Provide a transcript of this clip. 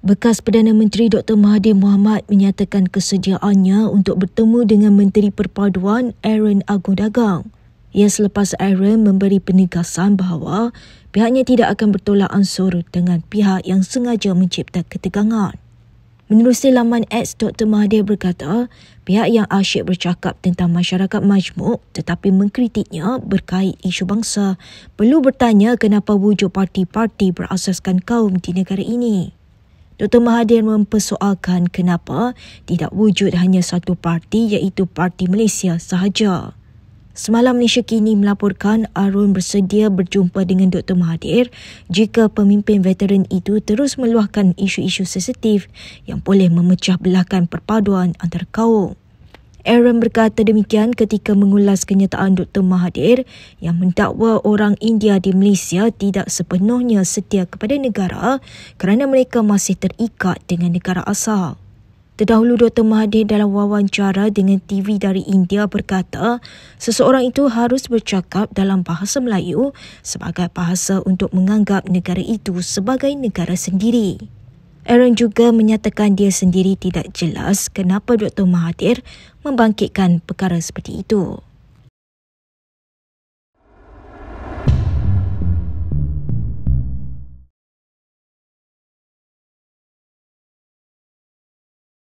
Bekas Perdana Menteri Dr. Mahathir Mohamad menyatakan kesediaannya untuk bertemu dengan Menteri Perpaduan Aaron Agung Dagang. Ia selepas Aaron memberi penegasan bahawa pihaknya tidak akan bertolak ansur dengan pihak yang sengaja mencipta ketegangan. Menerusi laman X, Dr. Mahathir berkata pihak yang asyik bercakap tentang masyarakat majmuk tetapi mengkritiknya berkait isu bangsa perlu bertanya kenapa wujud parti-parti berasaskan kaum di negara ini. Dr. Mahathir mempersoalkan kenapa tidak wujud hanya satu parti iaitu Parti Malaysia sahaja. Semalam Malaysia Kini melaporkan Arun bersedia berjumpa dengan Dr. Mahathir jika pemimpin veteran itu terus meluahkan isu-isu sensitif yang boleh memecah belahkan perpaduan antara kaum. Aaron berkata demikian ketika mengulas kenyataan Dr. Mahathir yang mendakwa orang India di Malaysia tidak sepenuhnya setia kepada negara kerana mereka masih terikat dengan negara asal. Terdahulu Dr. Mahathir dalam wawancara dengan TV dari India berkata, seseorang itu harus bercakap dalam bahasa Melayu sebagai bahasa untuk menganggap negara itu sebagai negara sendiri. Aaron juga menyatakan dia sendiri tidak jelas kenapa Dr. Mahathir membangkitkan perkara seperti itu.